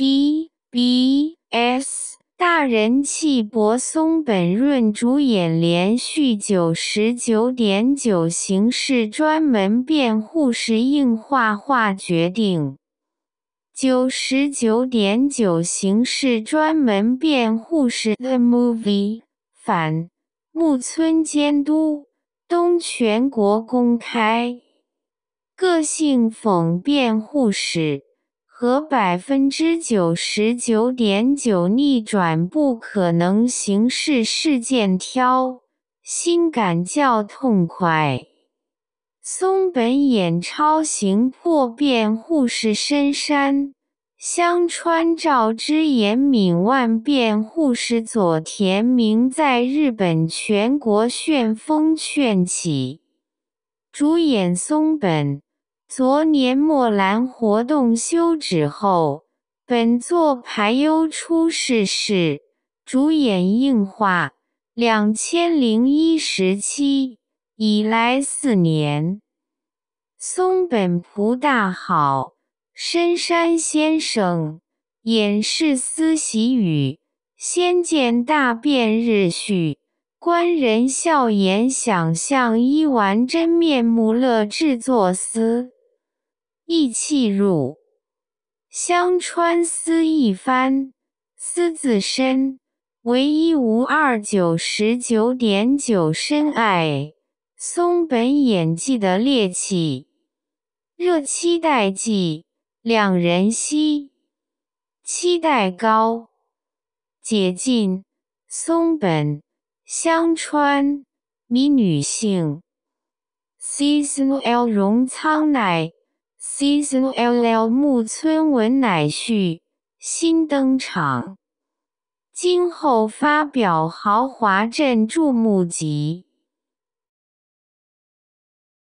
BBS 大人气柏松本润主演连续九十九点九形式专门辩护时硬画画决定九十九点九形式专门辩护时的 movie 反木村监督东全国公开个性讽辩护史。和百分之九十九点九逆转不可能形式事件挑心感较痛快。松本演超型破遍护士深山，香川照之演敏万遍护士左田明，在日本全国旋风劝起，主演松本。昨年末兰活动休止后，本作排忧出世是主演映画。两千零一十七以来四年，松本浦大好深山先生演示思喜语，仙剑大变日序官人笑颜想象依丸真面目乐制作司。意气入，香川思一番，思自身，唯一无二九十九点九深爱松本演技的猎奇，热期待季两人惜期待高，解禁松本香川迷女性 s s e a o n a L 荣仓乃。Season LL 木村文乃续新登场，今后发表豪华镇注目集。